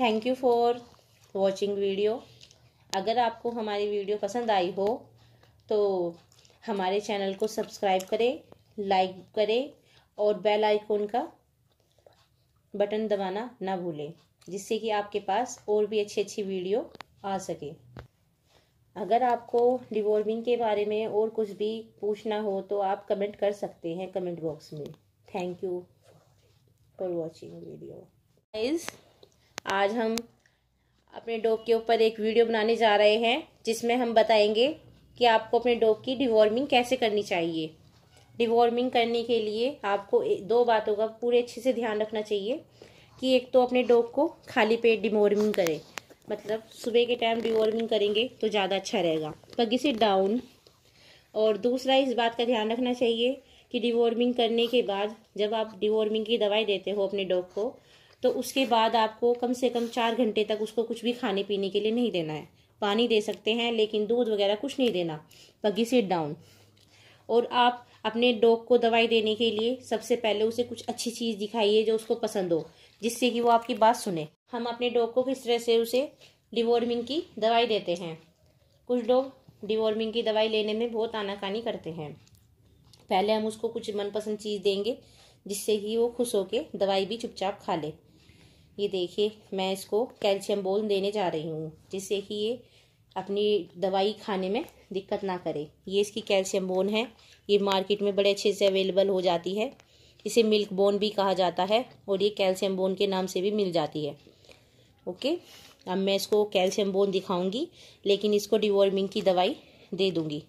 Thank you for watching video अगर आपको हमारी वीडियो पसंद आई हो तो हमारे चैनल को सब्सक्राइब करें लाइक करें और बेल आइकॉन का बटन दबाना ना भूलें जिससे कि आपके पास और भी अच्छी अच्छी वीडियो आ सके अगर आपको डिवॉर्मिंग के बारे में और कुछ भी पूछना हो तो आप कमेंट कर सकते हैं कमेंट बॉक्स में thank you for watching video आज हम अपने डॉग के ऊपर एक वीडियो बनाने जा रहे हैं जिसमें हम बताएंगे कि आपको अपने डॉग की डिवॉर्मिंग कैसे करनी चाहिए डिवॉर्मिंग करने के लिए आपको दो बातों का पूरे अच्छे से ध्यान रखना चाहिए कि एक तो अपने डॉग को खाली पेट डिवॉर्मिंग करें मतलब सुबह के टाइम डिवॉर्मिंग करेंगे तो ज़्यादा अच्छा रहेगा पगी से डाउन और दूसरा इस बात का ध्यान रखना चाहिए कि डिवॉर्मिंग करने के बाद जब आप डिवॉर्मिंग की दवाई देते हो अपने डॉग को तो उसके बाद आपको कम से कम चार घंटे तक उसको कुछ भी खाने पीने के लिए नहीं देना है पानी दे सकते हैं लेकिन दूध वगैरह कुछ नहीं देना पगी सिट डाउन और आप अपने डॉग को दवाई देने के लिए सबसे पहले उसे कुछ अच्छी चीज़ दिखाइए जो उसको पसंद हो जिससे कि वो आपकी बात सुने हम अपने डॉग को किस तरह से उसे डिवॉर्मिंग की दवाई देते हैं कुछ डॉग डिवॉर्मिंग की दवाई लेने में बहुत आनाकानी करते हैं पहले हम उसको कुछ मनपसंद चीज़ देंगे जिससे कि वो खुश होकर दवाई भी चुपचाप खा ले ये देखिए मैं इसको कैल्शियम बोल देने जा रही हूँ जिससे कि ये अपनी दवाई खाने में दिक्कत ना करे ये इसकी कैल्शियम बोन है ये मार्केट में बड़े अच्छे से अवेलेबल हो जाती है इसे मिल्क बोन भी कहा जाता है और ये कैल्शियम बोन के नाम से भी मिल जाती है ओके अब मैं इसको कैल्शियम बोन दिखाऊंगी लेकिन इसको डिवॉर्मिंग की दवाई दे दूंगी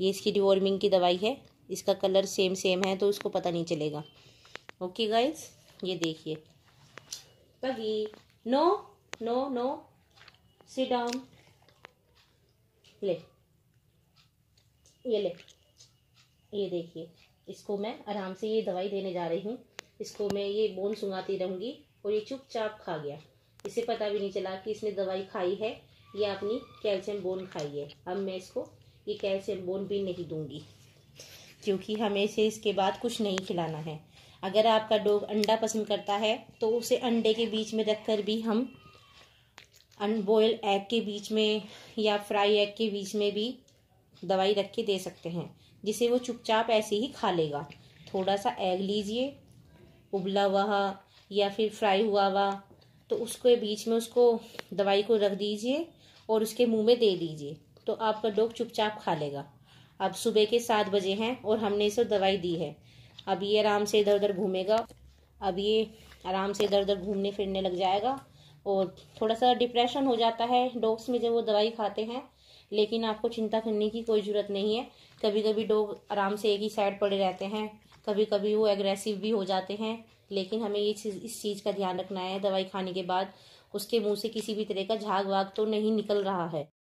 ये इसकी डिवॉर्मिंग की दवाई है इसका कलर सेम सेम है तो उसको पता नहीं चलेगा ओके गाइज ये देखिए Paggy. No, no, no. Sit down. ले ये ले ये देखिए इसको मैं आराम से ये दवाई देने जा रही हूँ इसको मैं ये बोन सुंगाती रहूँगी और ये चुपचाप खा गया इसे पता भी नहीं चला कि इसने दवाई खाई है या अपनी कैल्शियम बोन खाई है अब मैं इसको ये कैल्शियम बोन भी नहीं दूँगी क्योंकि हमें इसे इसके बाद कुछ नहीं खिलाना है अगर आपका डॉग अंडा पसंद करता है तो उसे अंडे के बीच में रख कर भी हम अनबॉयल एग के बीच में या फ्राई एग के बीच में भी दवाई रख के दे सकते हैं जिसे वो चुपचाप ऐसे ही खा लेगा थोड़ा सा एग लीजिए उबला हुआ या फिर फ्राई हुआ हुआ तो उसके बीच में उसको दवाई को रख दीजिए और उसके मुंह में दे दीजिए तो आपका डॉग चुपचाप खा लेगा अब सुबह के सात बजे हैं और हमने इसे दवाई दी है अब ये आराम से इधर उधर घूमेगा अब ये आराम से इधर उधर घूमने फिरने लग जाएगा और थोड़ा सा डिप्रेशन हो जाता है डॉग्स में जब वो दवाई खाते हैं लेकिन आपको चिंता करने की कोई ज़रूरत नहीं है कभी कभी डॉग आराम से एक ही साइड पड़े रहते हैं कभी कभी वो एग्रेसिव भी हो जाते हैं लेकिन हमें ये चीज़ इस चीज़ का ध्यान रखना है दवाई खाने के बाद उसके मुंह से किसी भी तरह का झाग वाग तो नहीं निकल रहा है